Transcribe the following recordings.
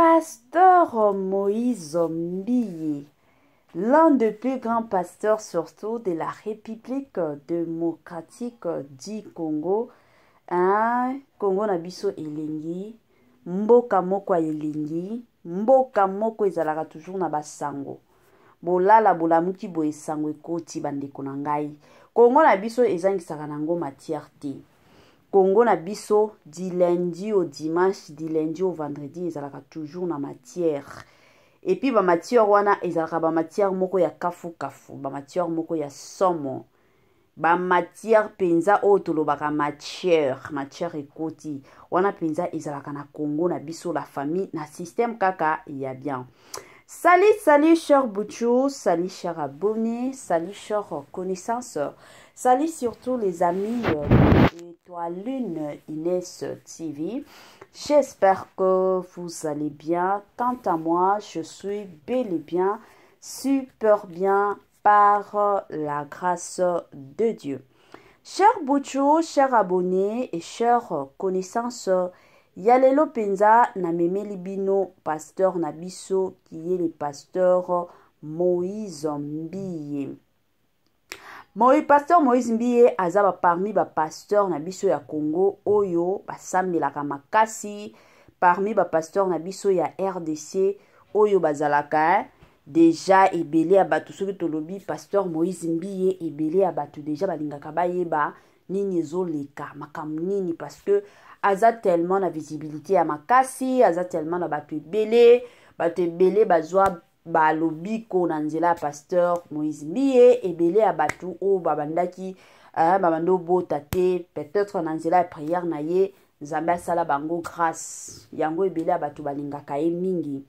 pasteur Moïse Mbiye, l'un des plus grands pasteurs surtout de la République démocratique du Congo, hein, Congo na biso elengi, mboka moko elengi, mboka moko ezalaka toujours na basango. bolala bolamuki boye sango ekoti bandeko na ngai kongo na biso ezangisaka nango matière te kongo na biso du lundi au dimanche du lundi au vendredi ezalaka toujours na matière epuis bamatière wana ezalaka bamatière moko ya kafukafu bamatière moko ya somo bamatière mpenza oyo tolobaka matière matière ekoti wana mpenza ezalaka na kongo na biso la famille na systeme kaka ya bien Salut, salut, cher boutchou, salut, cher abonné, salut, cher connaissance, salut surtout les amis de Toi Lune Inès TV. J'espère que vous allez bien. Quant à moi, je suis bel et bien, super bien par la grâce de Dieu. Cher Boutchou, cher abonnés et cher connaissance, ya lelo mpenza namemeli bino paster na biso kiyele paster moïse mbiye moi paster moïse mbiye aza baparmi bapaster na biso ya congo oyo basambelaka makasi parmi bapaster na biso ya rdc oyo bazalaka deja ebele ya bato soki tolobi paster moïse mbiye ebele ya bato deja balingaka bayeba nini ezoleka makambo nini parce que aza tellement na visibilité ya makasi aza tellement na bato ebele bato ebele bazwa balobiko na nzela ya paster moïse mbie ebele ya bato oyo babandaki uh, babandi obota te peut-être na nzela ya priere na ye nzambe asala bango grâce yango ebele ya bato balingaka ye mingi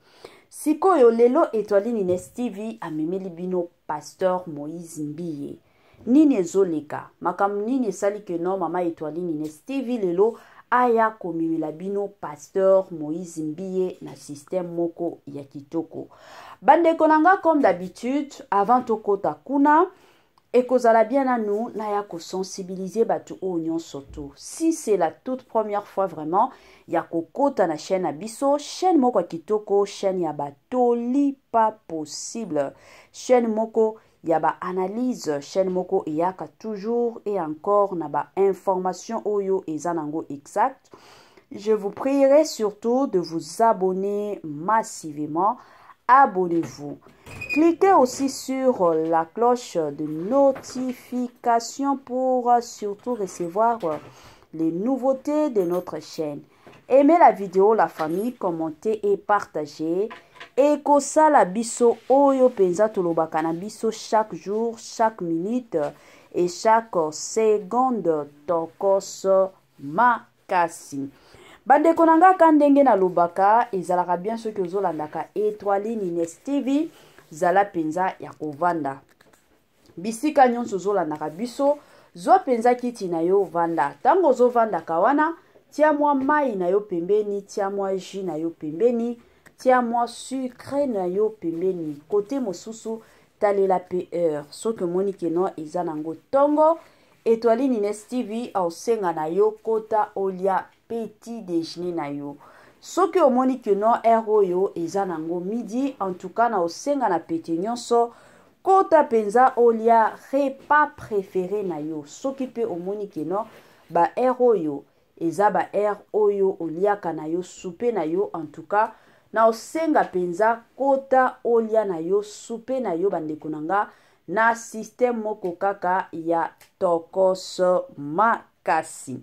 sikoyo lelo etoile nines tv amemeli bino paster moïse mbie nini ezoleka makambo nini esali ke no mama etwalini ne stevi lelo aya komemela bino paster moïse mbiye na systeme moko ya kitoko bandeko na nga comme d'habitude avant tokɔta kuna ekozala bien nanu naya kosensibilize bato oyo nyonso to si c'est la toute première fois vraiment ya kokɔta na chaîne na biso chaîne moko ya kitoko chaîne ya batoli pas possible chaîne moko ya analyse chaîne moko Yaka, toujours et encore na ba information oyo et exact je vous prierai surtout de vous abonner massivement abonnez-vous cliquez aussi sur la cloche de notification pour surtout recevoir les nouveautés de notre chaîne aimez la vidéo la famille commentez et partagez ekosala biso oyo mpenza tolobaka na biso chaque jour chaque minute et chaque seconde tokoso makasi bandeko na ngai aka ndenge nalobaka ezalaka bien soki ozolandaka étoile nines tv zala mpenza ya kovanda bisika nyonso ozolandaka biso zwa mpenza kiti na yo vanda ntango ozovandaka wana tia mwa mai na yo pembeni tia mwa ju na yo pembeni tia mwa sucre na yo pembeni kote mosusu talela pe heure soki omoni keno eza nango ntongo etwali nines tv aosenga na yo kota olia petit déjeuner na yo soki omoni keno heure oyo eza nango midi antuka na osenga na pete nyonso kota mpenza olia repas préféré na yo soki mpe omoni keno baheure oyo eza baheure oyo oliaka na yo supe na yo antuka na osenga mpenza kota olia na yo supe na yo bandeko na nga na systeme moko kaka ya tokoso makasi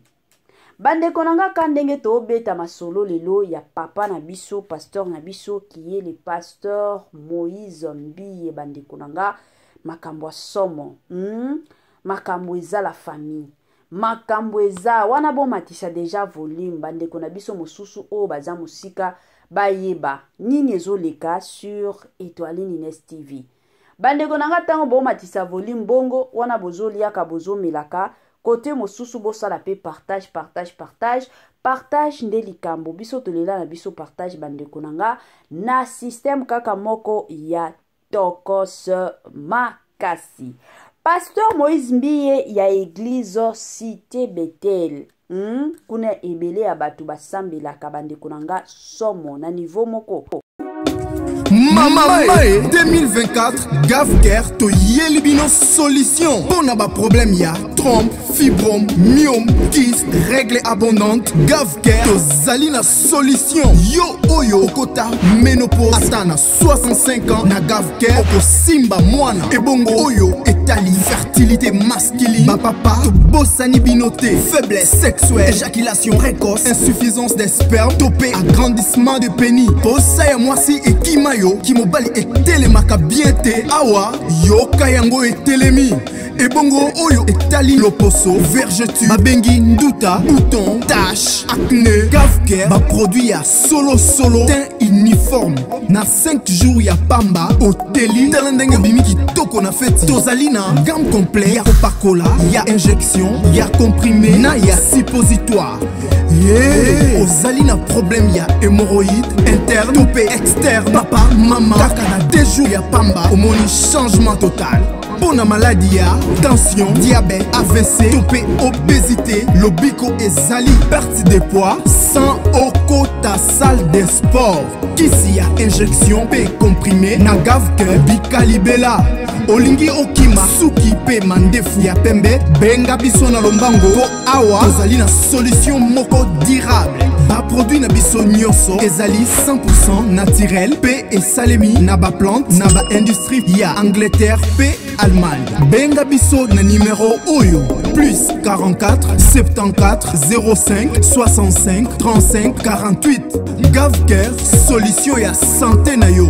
bandeko na nga ka ndenge tobeta masolo lelo ya papa na biso paster na biso kiye le paster moïse mbiye bandeko na nga makambo ya somo mm? makambo eza la famille makambo eza wana bomatisa deja volume bandeko na biso mosusu oyo baza mosika bayeba nini ezoleka sur étoile nines tv bandeko na nga ntango bomatisa volume bongo wana bozoliaka bozomelaka kote mosusu bosala mpe partage partage partage partage nde likambo biso tolela na biso partage bandeko na nga na systeme kaka moko ya tokos makasi paster moïse mbiye ya eglize cité betel mm? kuna ebele ya bato basambelaka bandeko na nga somo na nivo moko mamae 2024 gafcare toyeli bino solution mpo na baproblème ya trompe fibrom miom kis règle abondante gafcare tozali na solution yo oyo oh, okota menopose ata na 65 ans na gafcare okosimba mwana ebongo oyo oh, etali fertilité masculine bapapa tobosani bino te faiblesse sexuelle éjaculation précoce insuffisance d'esperme tope agrandissement de pénis posa ya mwasi ekima yo oyo kimobali etelemaka bien te awa yoka yango etelemi ebongo oyo etali loposo vergetu babengi nduta bouton tache acne gavker baproduit ya solosolo tin uniforme na 5 jour ya pamba oteli tala ndenge obimi kitoko na feti tozali na gamme complet ya kopakola ya injection ya comprime na ya suppositoire ye yeah. ozali na problème ya hémoroïde interne to mpe externe papa mama kaka na 2 jours ya pamba omoni changement total mpo na maladi ya tension diabet avc to mpe obésité lobiko ezali perte de poids sans okota salle de sport kisi ya injection mpe comprime na gavke bikalibela olingi okima suki mpe mandefu ya pembe benga biso na lombango mpo awa tozali na solution moko durable baproduit na biso nyonso ezali 100 naturel mpe esalemi na baplante na baindustrie ya angleterre mpe allemagne benga biso na nimero oyo plus 44 74 05 65 35 48 gavcare solution ya sante na yo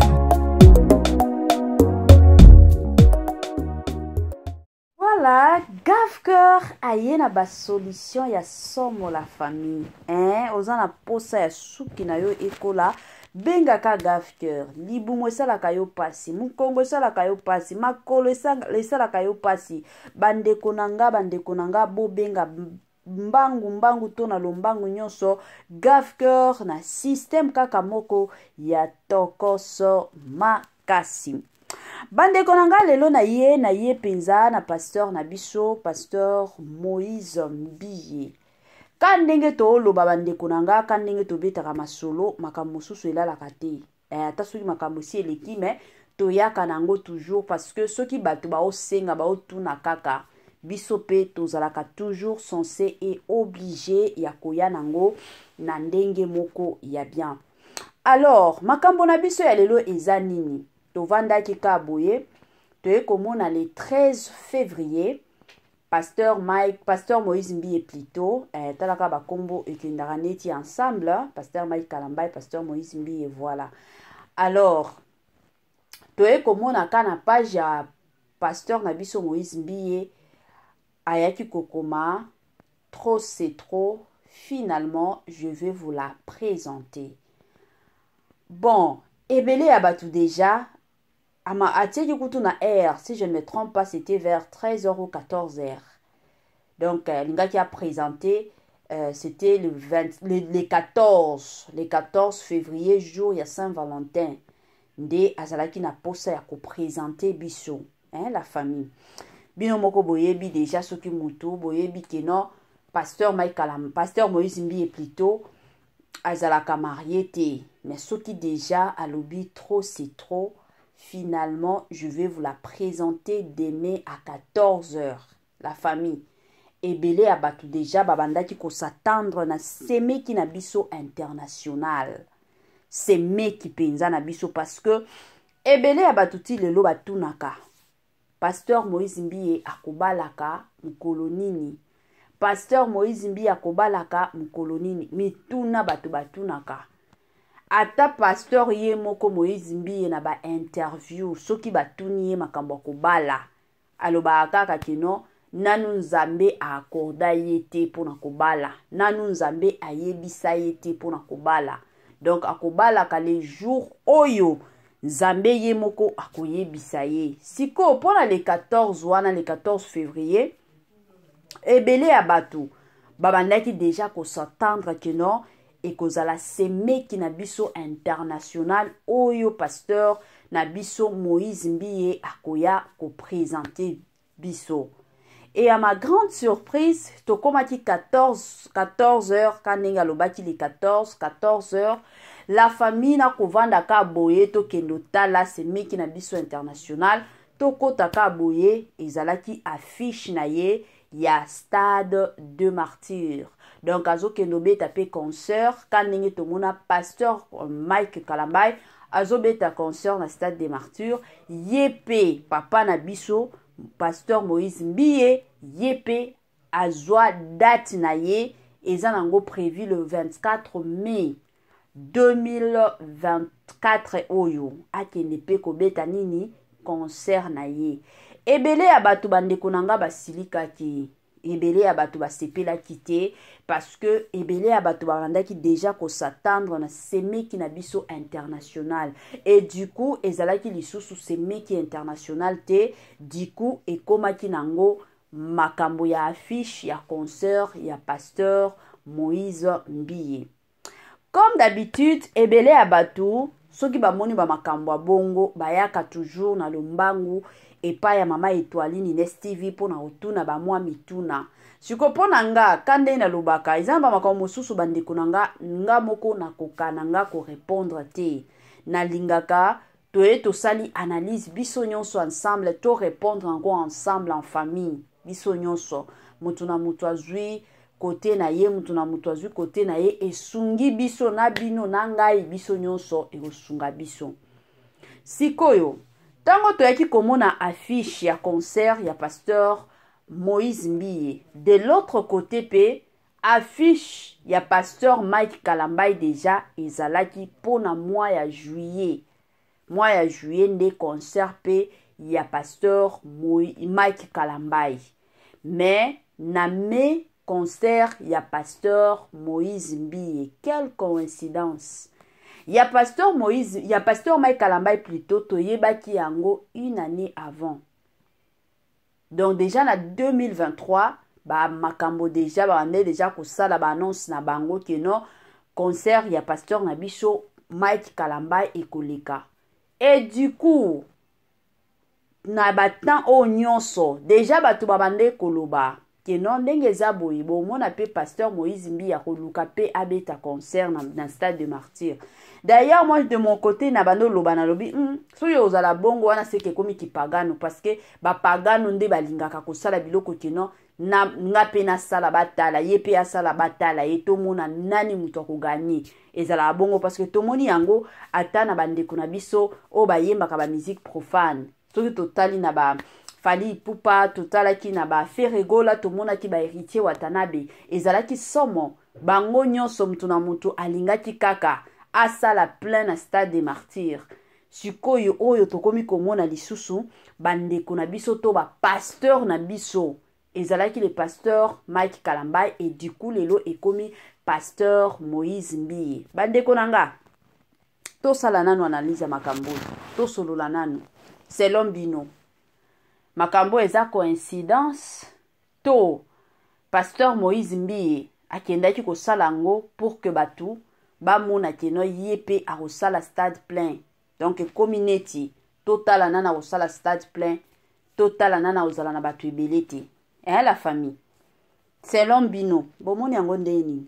voilà gavcœur aye na basolution ya somo la famille hein oza na posa ya suki na yo ekola bengaka gafceur libumu esalaka yo mpasi mokongo esalaka yo mpasi makolo esalaka yo mpasi bandeko na nga bandeko na nga bobenga mbangu mbangu to na lombangu nyonso gafceur na systeme kaka moko ya tokoso makasi bandeko na ngai lelo na ye na ye mpenza na paster na biso paster moïse mbiye ka ndenge tooloba bandeko na nga ka ndenge tobetaka masolo makambo mosusu elalaka te eh, ata soki makambo esi eleki me toyaka na yango toujours parce que soki bato baosenga baotuna kaka biso mpe tozalaka toujours sense e oblige ya koya nango na ndenge moko ya bien alors makambo na biso ya lelo eza nini tovandaki ka boye toye komona le 13 février paster mike paster moïse mbiye plutôt eh, tala kaka bankombo ekendaka neti ensemble paster mike kalambai paster moïse mbiye voilà alors toye komona ka na page ya paster na biso moïse mbiye ayaki kokoma trop c'est trop finalement je vais vous la présenter bon ebele ya bato deja ama atie kutu na r si je ne me trompe pas c'était vers 13h ou 14h donc euh, linga qui a présenté euh, c'était le, 20, le, le 14 le 14 février jour ya saint valentin nde azalaki na posa ya koprésente biso hein, la famille bino moko boyebi déjà soki motu boyebi keno paster maikalam paster moïse mbie plutôt azalaka marie te mais soki déjà alobi trop c'est trop Finalement, je vais vous la présenter demain à 14h. La famille. ebele ya bato deja babandaki kosatandre na semeki na biso international semeki mpenza na biso parceke ebele ya bato ti lelo batunaka paster moïse mbiye akobalaka mokolo nini paster moïse mbiye akobalaka mokolo nini mituna bato batunaka ata paster ye moko moyizi mbi ye na bainterview soki batuni ye makambo ya kobala alobaka kaka kino nanu nzambe aakorda ye te mpona kobala nanu nzambe ayebisa ye te mpona kobala donk akobalaka le jour oyo nzambe ye moko akoyebisa ye sikoyo mpona le 14 wana le 14 février ebele ya bato babandaki deja kosatendre keno ekozala semeki na biso international oyo paster na biso moïse mbiye akoya koprésente biso e à ma grande surprise tokomaki 14 14 heures ka ndenge alobaki le 14 14 heures la famille nakovandaka boye tokende otala semeki na biso international tokɔtaka boye ezalaki affiche na ye ya stade de martyr donc azokende obeta mpe concert ka ndenge tomona pasteur mike kalambai azobeta concert na stade de martyr ye mpe papa na biso pasteur moïse mbiye ye mpe azwa date na ye eza nango prévu le 24 mai 2024 oyo akende mpe kobeta nini concert na ye ebele ya bato bandeko na nga basilikaki ebele ya bato basepelaki te parce que ebele ya bato balandaki deja kosatandre na semeki na biso international e duku ezalaki lisusu semeki international te duku ekómaki nango makambo ya affiche ya concert ya pasteur moïse mbiye comme d'habitude ebele ya bato soki bamoni bamakambo ya bongo bayaka toujours na lombangu epai ya mama etoilini nes tv mpona kotuna bamwa mituna siko mpo na nga ka nde nalobaka eza na bamakambo mosusu bandeko na nga nga moko nakoka na nga korepondre te nalingaka toye tosali analyse biso nyonso ensemble torépondre yango ensemble en famille biso nyonso moto na moto azwi kote na ye moto na moto azwi kote na ye esungi biso na bino na ngai biso nyonso ekosunga biso sikoyo ntango toyaki komona afishe ya concert ya paster moïse mbiye de l'autre côté mpe afishe ya paster mike kalambai deja ezalaki mpona mwa ya juillet mwa ya juillet nde concert mpe ya paster mike kalambai mais na mai concert ya paster moïse mbiye quelle coïncidence ya paster moïse ya paster mike alambai plutôt toyebaki yango une année avant donc déjà na 2023 bamakambo déjà babandai déjà kosala baannonce na bango keno concert ya paster na biso mike kalambai ekoleka e du coup na batemps oyo nyonso déjà bato babandai koloba keno ndenge eza boye bomona mpe paster moïse mbi ya koluka mpe abeta concert na, na stade de martyr d'ailleurs moi de mon côté na bando oloba nalobi mm, soki ozala bongo wana seke ekomi kipagano parceke bapagano nde balingaka kosala biloko keno na nga mpe nasala batala ye mpe asala batala ye tomona nani moto akoganye ezalaka bongo parceke tomoni yango ata na bandeko na biso oyo bayembaka bamizike profane soki totali na ba fali ipupa totalaki na baafere egola tomonaki baheritier watanabe ezalaki somo bango nyonso moto na moto alingaki kaka asala plein na stade de martyre sikoyo oyo tokómi komona lisusu bandeko na biso to bapasteur na biso ezalaki le pasteur mike kalambai e diku lelo ekómi pasteur moïse mbiye bandeko na nga tosala nanu analyse ya makambo tosolola nanu selon bino makambo eza coïncidence to paster moïse mbiye akendaki kosala yango pour ke bato bamona keno ye mpe akosala stade plein donk ekomi neti totala nani akosala stade plein totala nani akozala na bato ebele te eya eh, la famille selon bino bomoni yango nde nini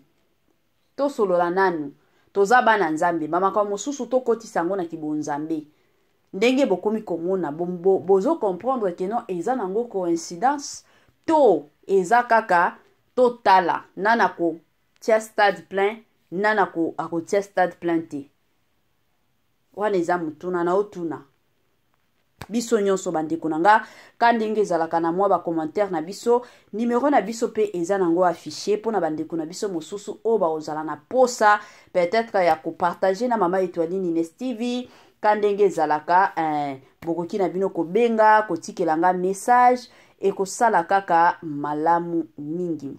tosolola nanu toza bana nzambe bamakambo mosusu tokotisa yango na kibonzambe ndenge bokomi komona bozocomprendre ke non eza nango coïncidence to eza kaka totala nana kotia stade plein nana akotia stade plein te wana eza motuna na otuna biso nyonso bandeko na nga ka ndenge ezalaka na mwa bacommentaire na biso nimero na biso mpe eza nango afishe mpona bandeko na biso mosusu oyo baozala na posa peut-être ya kopartage na mama etoilini nestv ka ndenge ezalaka eh, bokoki na bino kobenga kotikelanga message ekosala kaka malamu mingi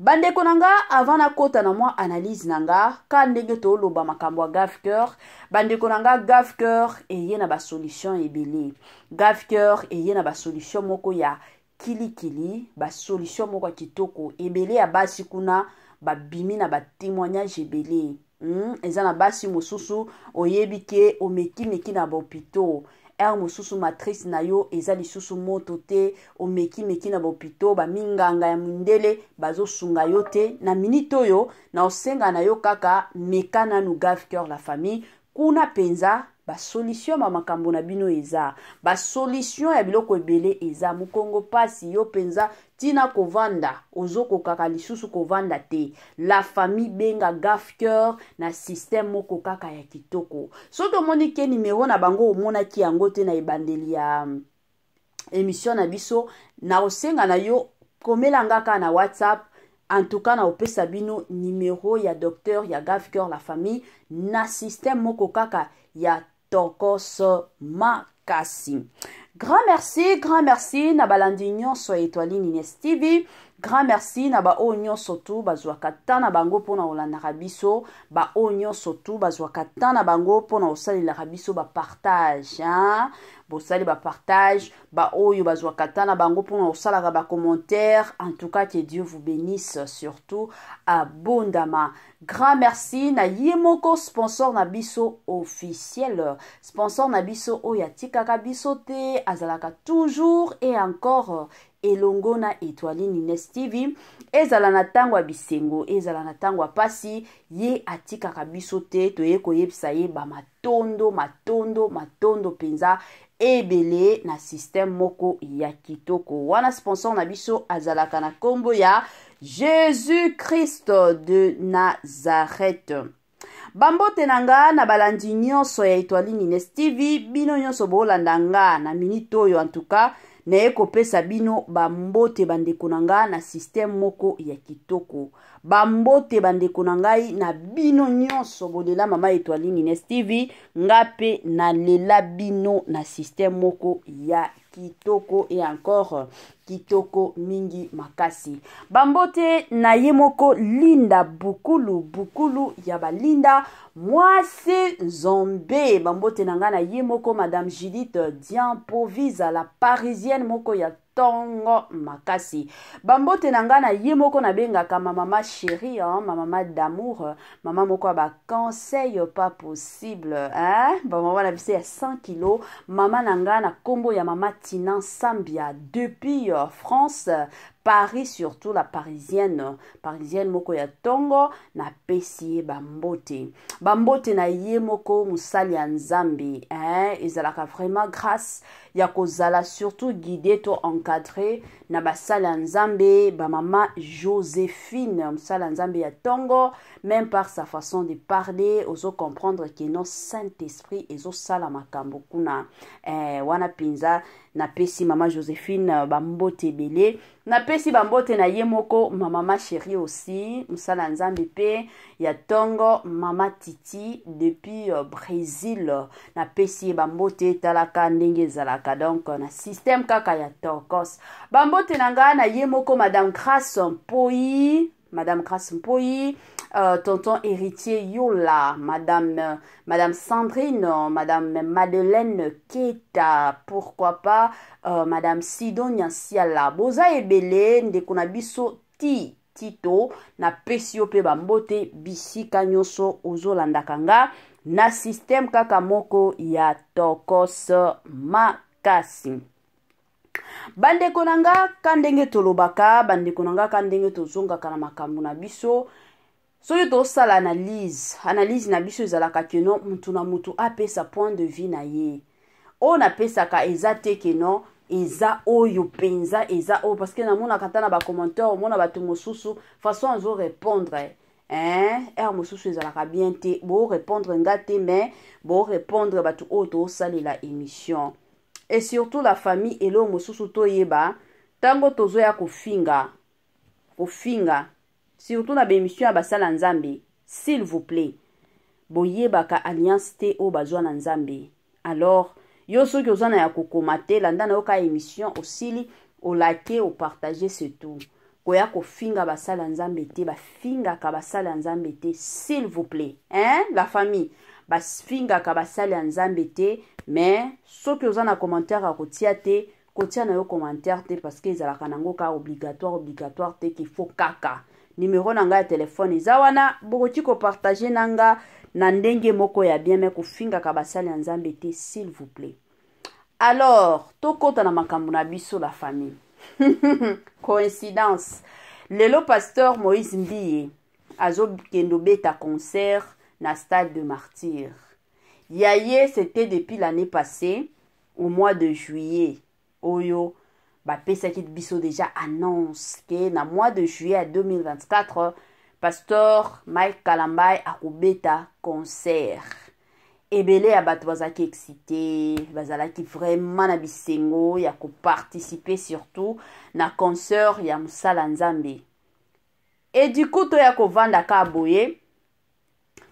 bandeko na nga avant nakota na mwa analyse na nga ka ndenge toloba makambo ya gafceur bandeko na nga gafceur eye na basolution ebele gafceur eye na basolution moko ya kilikili basolution moko ya kitoko ebele ya basi kuna babimi na batémoignage ebele mm, eza na basi mosusu oyebi ke omekimeki na bahopitau r mosusu matrice na yo eza lisusu moto te omekimeki na bahopitau baminganga ya mindele bazosunga yo te na minite oyo na osenga na yo kaka meka nanu gave cœur la famille kuna mpenza basolution ya makambo na bino eza basolution ya biloko ebele eza mokongo mpasi yo mpenza ntina kovanda ozokokaka lisusu kovanda te la famille benga gafceur na systeme moko kaka ya kitoko soki omoni ke nimero na bango omonaki yango te na ebandeli ya mm, émission na biso na kosenga na yo komelanga kaka na whatsapp antuka na opesa bino nimero ya docteur ya gafceur la famille na systeme moko kaka ya tokos makasi grand merci grand merci Nabalandignon, soyez étoiline etwali tv grand merci na ba nyonso tu bazwaka ta na bango mpona kolandaka biso baoyo nyonso tu bazwaka ta na bango rabiso hein. ba partage ba bosali bapartage baoyo bazwaka ta na bango mpona ba commentaire, en tout cas que dieu vous bénisse surtout abondamment grand merci na yemoko sponsor na biso officiel sponsor na biso oyatika ka biso te azalaka toujours et encore elongo na etoile nines tv ezala na ntango ya bisengo ezala na ntango ya mpasi ye atikaka biso te toye koyebisa ye bamatondo matondo matondo mpenza ebele na systeme moko ya kitoko wana sponsor na biso azalaka na nkombo ya jésus christ de nazareth bambote na nga na balandi nyonso ya etoile nines tv bino nyonso boolanda nga na minite oyo antuka naye kopesa bino bambote bandeko na ngai na systeme moko ya kitoko bambote bandeko na ngai na bino nyonso bolela mama etwalini nes tv ngai mpe nalela bino na systeme moko ya kitoko et encore euh, kitoko mingi makasi bambote na ye moko linda bukulu bukulu ya balinda c'est nzombe bambote na ngai moko madame judith Dianpovise, la parisienne moko ya ntongo makasi bambote na ngai na ye moko nabengaka mamama sheri hein? mamama damour mama moko ya baconseil pas possible hein? bamama na biso ya 100 kilo mama na ngai na nkombo ya mama tina sambia depuis euh, france paris surtout la parisienne parisienne moko ya ntongo napesi ye bambote bambote na ye moko mosali ya nzambe eh? ezalaka vraiment grâce ya kozala surtout guide to encadre na basali ya nzambe bamama joséphine mosali ya nzambe ya ntongo même par sa façon de parler ozocomprendre keno saint esprit ezosala makambo kuna eh, wana mpenza napesi mama josephine euh, bambote ebele napesi bambote na ye moko mamama sheri aussi mosala nzambe mpe ya ntongo mama titi depuis uh, brésil napesi ye bambote etalaka ndenge ezalaka donk na systeme kaka ya torcos bambote na ngai na ye moko madame grace mpoi madame grace mpoi euh, tonton héritier Yola, madame, euh, madame Sandrine, madame Madeleine Keta, pourquoi pas euh, madame Sidonia Siala. Boza ebele ndeko na biso ti tito napesi yo mpe bambote bisika nyonso ozolandaka nga na systeme kaka moko ya tokos makasi bandeko na nga ka ndenge tolobaka bandeko na nga ka ndenge tozongaka na makambo na biso soki tosala analyse analyse na biso ezalaka keno motu na motu apesa point de vue na ye oyo napesaka eza te keno eza oyo mpenza eza oyo parceke namonaka ata na bacommentaire omona bato mosusu façon azorépondre r mosusu ezalaka bien te boorépondre nga te mais boorépondre bato oyo toosalela émission e surtout la famille eloo mosusu toyeba ntango tozoya kofinga kofinga surtout na bémission ya basala nzambe s'il vous plaît boyebaka alliance te oyo bazwa na nzambe alors yo soki oza na ya kokoma te landa na yo ka émission osili olake opartage surtout koya kofinga basala nzambe te bafingaka basala ya nzambe te s'il vous plaît hein la famille bafingaka basala ya nzambe te mais soki oza na commentaire ya kotia te kotia na yo commentaire te parce que ezalaka nango ka obligatoire obligatoire te kifo kaka nimero n'anga ngai ya telefone eza wana bokoki kopartage na na ndenge moko ya bien me kofingaka basali ya nzambe te s'il vous plaît alors tokota na makambo na biso la famille coïncidence lelo pasteur moïse mbie azokende obeta concert na stade de martyr ya ye c'était depuis l'année passée au mois de juillet oyo bapesaki biso deja annonce ke na mois de juillet ya 2024 pasteur mike kalambai akobeta concert ebele ya bato bazalaki excité bazalaki vraiment na bisengo ya koparticipe surtout na concert ya mosala nzambe ediku toya kovanda ka boye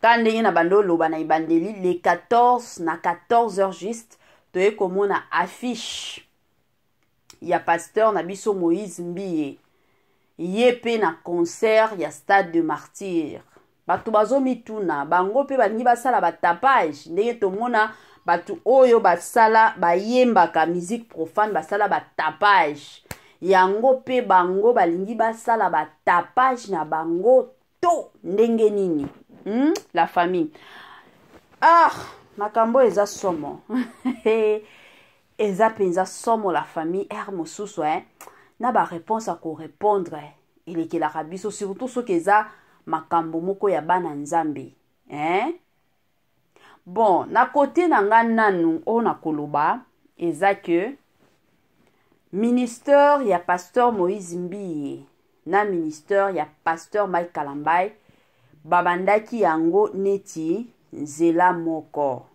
ka ndenge na bando oloba na ebandeli le 14 na 14 heure juste toye komona affiche ya pasteur na biso moïse mbiye ye pe na concert ya stade de martyre bazo mituna. bango ba balingi basala batapage ndenge tomona batu oyo basala ka musique profane sala batapage yango pe bango balingi basala batapage na bango to ndenge nini hmm? la famille ah makambo eza somo eza mpenza somola famille r mosusu e eh? na bareponse akorépondre elekelaka biso surtout soki eza makambo moko ya bana nzambe eh? bon na kote na ngai nanu oyo nakoloba eza ke ministere ya paster moïse mbiye na ministere ya paster mike kalambai babandaki yango neti nzela moko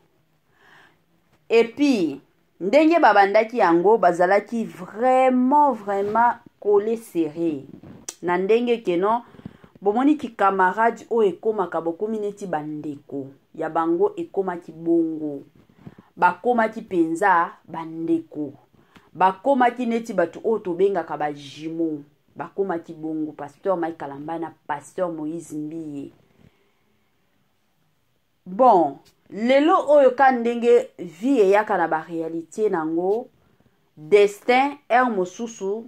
epuis ndenge babandaki yango bazalaki vraiment vraiment kole serré na ndenge keno bomoniki camarade oyo ekómaka bokomi neti bandeko ya bango ekómaki bongo bakómaki mpenza bandeko bakómaki neti bato oyo tobengaka bajimo bakómaki bongo paster mike kalamba na paster moïse mbiye bon lelo oyo ka ndenge vie eyaka na barealité nango destin aire er mosusu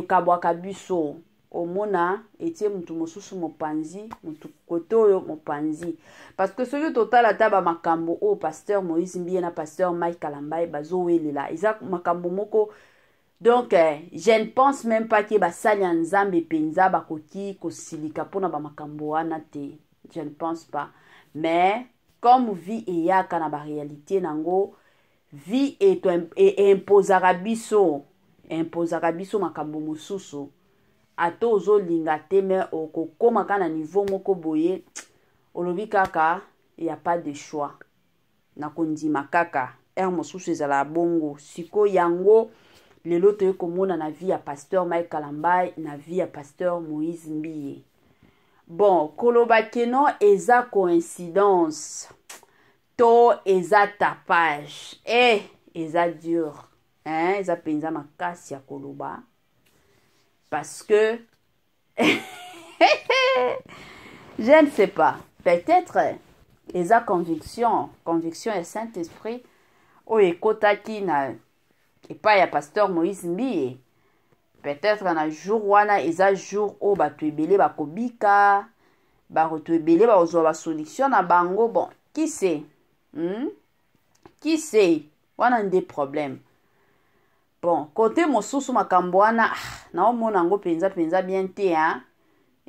ekabwaka biso omona etie mutu mosusu mopanzi mutu kote oyo mopanzi parce que soki totala ta bamakambo oyo paster moïse mbiye na paster mike kalambai bazowelela eza makambo moko donc eh, je ne pense même pas ke basali ya nzambe mpenza bakoki kosilika mpona bamakambo wana te je ne pense pas mais comme vie eyaka na barealité nango vie eimpozaka biso impozaka biso makambo mosusu ata ozolinga te me okokóma ka na niveau moko boye olobi kaka ya pas de choix na kondima kaka ere mosusu ezalaka bongo sikoyo yango lelo toye komona na vie ya paster mike kalambai na vie ya paster moïse mbiye bon koloba keno eza coïncidence to eza tapage e eza dure hein? eza mpenza makasi ya koloba parce que je ne sais pas peut-être eza conviction conviction ya saint esprit oyo ekotaki na epai ya pasteur moïse mbie peut-être na jour wana eza jour oyo bato ebele bakobika bato ebele bakozwa basolution na bango bon qui sait hmm? qui sait wana nde problème bon kote mosusu makambo wana ah, naomona yango mpenza mpenza bien te a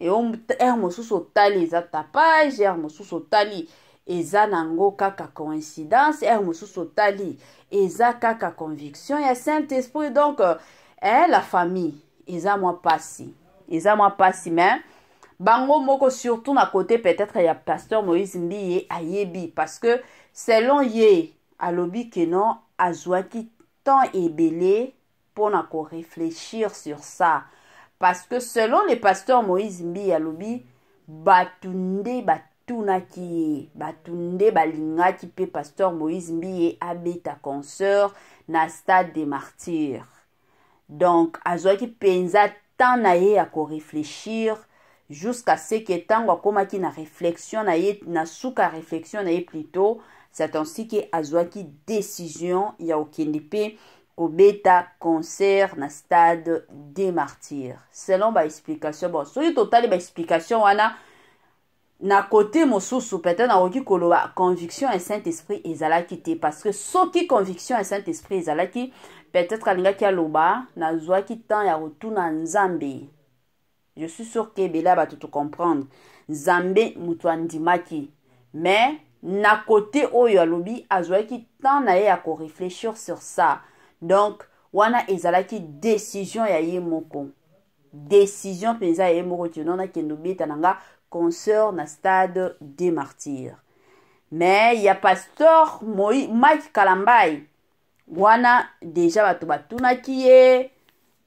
aire mosusu otali eza tapage aire mosusu otali eza nango kaka coïncidence aire mosusu otali eza kaka conviction ya saint esprit donc euh, eh, la famille eza mwa mpasi eza mwa mpasi mais bango moko surtout na kote peut-être ya pasteur moïse mbi ye ayebi parce que selon ye alobi ke non azwaki temps ebele mpona korefléchir sur ça parce que selon le pasteur moïse mbi alobi bato nde batunaki ye bato nde balingaki mpe pasteur moïse mbi ye abeta concert na stade des martyres donk azwaki mpenza temps na ye ya koreflechir jusqu'à seke ntango akomaki na réflexion na ye na suka ya réflexion na ye plutot c'est ainsi ke azwaki décision ya kokende mpe kobeta concert na stade des martyrs selon baexplication bon soki totali baexplication wana na kote mosusu peut-être nakoki koloba conviction ya saint esprit ezalaki te parce que soki conviction ya saint esprit ezalaki peut-être alingaki aloba nazwaki temps ya kotuna nzambe je suis sûr ke ebele ya bato tocomprendre nzambe moto andimaki mais na kote oyo alobi azwaki temps na ye ya korefléchir sur ça donc wana ezalaki décision ya ye moko décision mpenza ya ye moko tinonakende obeta na nga concert na stade des martyrs me ya pasteur moi, mike kalambai wana deja bato batunaki ye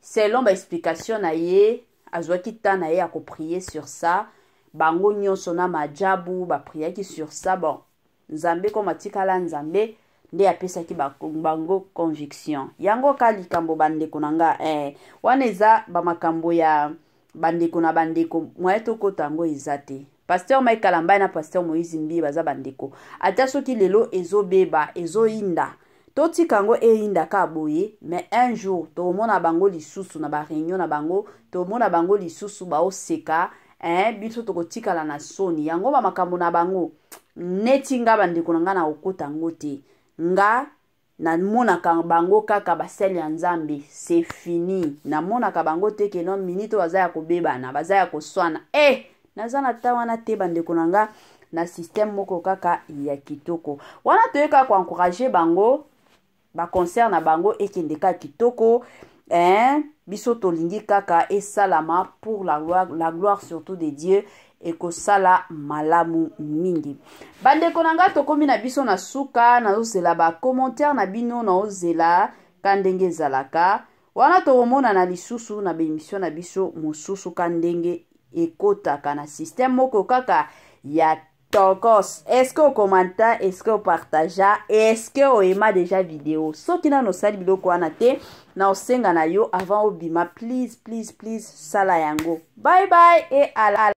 selon baexplication na ye azwaki ntan na ye ya koprie sur ça bango nyonso na majabu bapriaki sur ça bon nzambe koma tikala nzambe nde apesaki bango conviction yango ka likambo bandeko na nga eh, wana eza bamakambo ya bandeko na bandeko mwaye tokota yango eza te paster mike kalambai na paster moïse mbi baza bandeko ata soki lelo ezobeba ezoyinda totika yango eyindaka boye mais un jour tomona bango lisusu na bareunion na bango tomona bango lisusu baoseka eh, biso tokotikala na soni yango bamakambo na bango neti nga bandeko na nga na kokota yango te nga namonaka bango kaka basele ya nzambe se fini namonaka bango te ke non minute oyo baza ya kobebana baza ya koswana e eh, naza na ta wana te bandeko na nga na systeme moko kaka ya kitoko wana toyeka koencourage bango baconcert na bango ekende ka kitoko hein? biso tolingi kaka esalama pour la gloire, la gloire surtout de dieu ekosala malamu mingi bandeko na ngai tokómi na biso na suka nazozela bacommentaire na bino naozela ka ndenge ezalaka wana tokomonana lisusu na bemisio na biso mosusu ka ndenge ekotaka na systeme moko kaka ya tokos eske okomanta eske opartagea eske oyema deja video soki nano osali biloko wana te na osenga na yo avant obima please please please sala yango bye bye e ala